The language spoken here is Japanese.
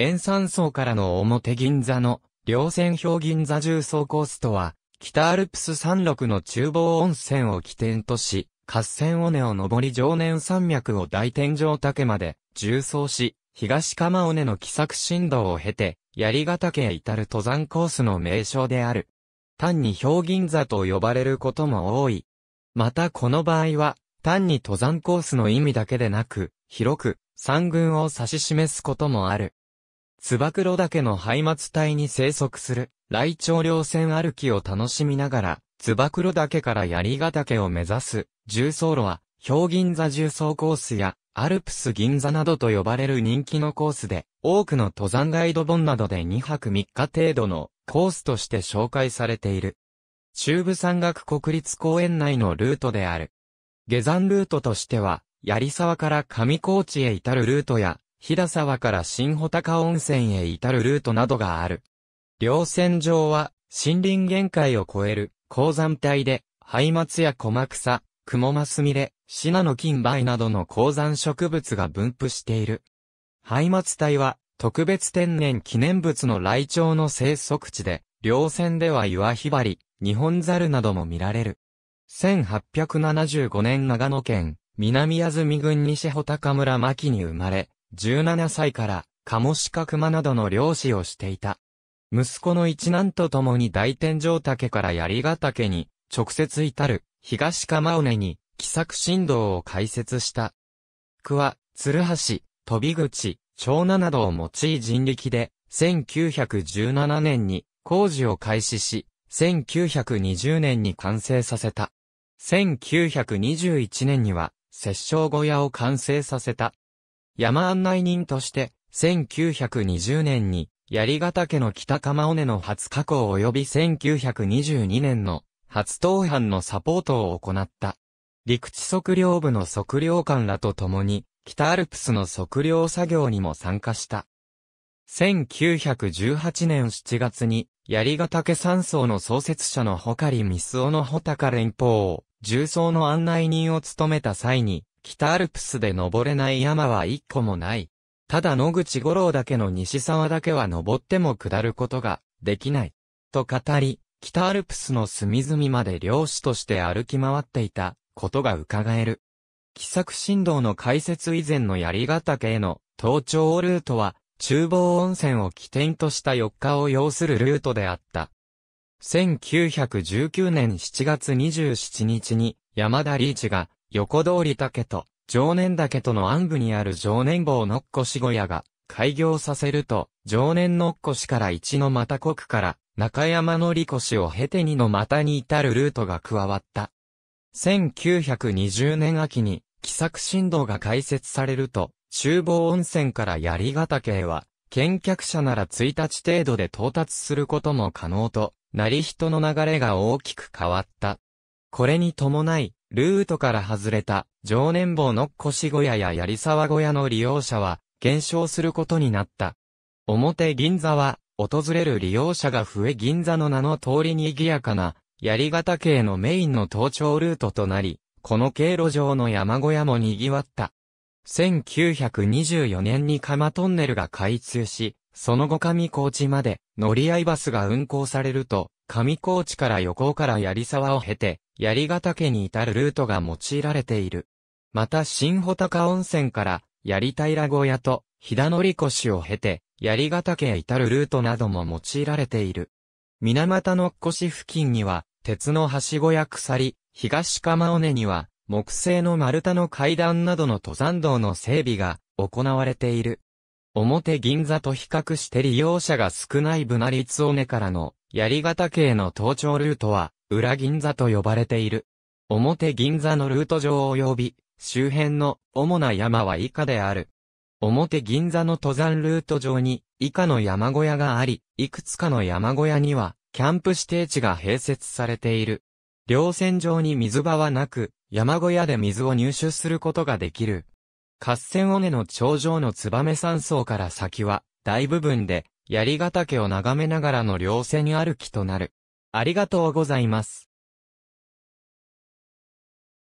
塩山層からの表銀座の、稜線表銀座重層コースとは、北アルプス山麓の厨房温泉を起点とし、合戦尾根を登り常年山脈を大天井岳まで、重層し、東釜尾根の気作振動を経て、槍ヶ岳へ至る登山コースの名称である。単に氷銀座と呼ばれることも多い。またこの場合は、単に登山コースの意味だけでなく、広く、山群を指し示すこともある。つば九岳の廃末帯に生息する、雷鳥稜線歩きを楽しみながら、つば九岳から槍ヶ岳を目指す、重走路は、氷銀座重走コースや、アルプス銀座などと呼ばれる人気のコースで、多くの登山ガイド本などで2泊3日程度のコースとして紹介されている。中部山岳国立公園内のルートである。下山ルートとしては、槍沢から上高地へ至るルートや、平沢から新穂高温泉へ至るルートなどがある。稜線上は、森林限界を超える、高山帯で、ハイマツや小マサ、クモマスミレ、シナノキンバイなどの高山植物が分布している。ハイマツ帯は、特別天然記念物のライチョウの生息地で、稜線では岩ひばり、ンザルなども見られる。1875年長野県、南安住郡西穂高村牧に生まれ、17歳から、カモシカクマなどの漁師をしていた。息子の一男と共に大天井岳から槍ヶ岳に、直接至る、東釜尾根に、気作振動を開設した。区は、鶴橋、飛び口、長名などを用い人力で、1917年に工事を開始し、1920年に完成させた。1921年には、殺傷小屋を完成させた。山案内人として、1920年に、槍ヶ岳の北釜尾根の初加工及び1922年の初登板のサポートを行った。陸地測量部の測量官らと共に、北アルプスの測量作業にも参加した。1918年7月に、槍ヶ岳山荘の創設者の穂刈三須尾の穂高連邦を、重曹の案内人を務めた際に、北アルプスで登れない山は一個もない。ただ野口五郎だけの西沢だけは登っても下ることができない。と語り、北アルプスの隅々まで漁師として歩き回っていたことが伺える。気作振動の解説以前の槍ヶ岳への登頂ルートは、厨房温泉を起点とした4日を要するルートであった。1919年7月27日に山田リーチが横通り岳と、常年岳との暗部にある常年坊のっこし小屋が、開業させると、常年のっこしから一の又国から、中山のり越しを経て二の又に至るルートが加わった。1920年秋に、気作振動が開設されると、厨房温泉から槍ヶ岳へは、見客者なら1日程度で到達することも可能となり人の流れが大きく変わった。これに伴い、ルートから外れた常年坊の腰小屋や槍沢小屋の利用者は減少することになった。表銀座は訪れる利用者が増え銀座の名の通りに賑やかな槍ヶ岳へのメインの登頂ルートとなり、この経路上の山小屋も賑わった。1924年に釜トンネルが開通し、その後上高地まで乗り合いバスが運行されると、上高地から横から槍沢を経て、槍ヶ岳に至るルートが用いられている。また新穂高温泉から、槍平小屋と、飛騨乗越を経て、槍ヶ岳へ至るルートなども用いられている。水俣の越付近には、鉄の梯子や鎖、東釜尾根には、木製の丸太の階段などの登山道の整備が行われている。表銀座と比較して利用者が少ないブナリツ尾根からの槍ヶ岳への登頂ルートは、裏銀座と呼ばれている。表銀座のルート上及び、周辺の主な山は以下である。表銀座の登山ルート上に以下の山小屋があり、いくつかの山小屋にはキャンプ指定地が併設されている。稜線上に水場はなく、山小屋で水を入手することができる。合戦尾根の頂上の燕山荘から先は、大部分で槍ヶ岳を眺めながらの稜線歩きとなる。ありがとうございます。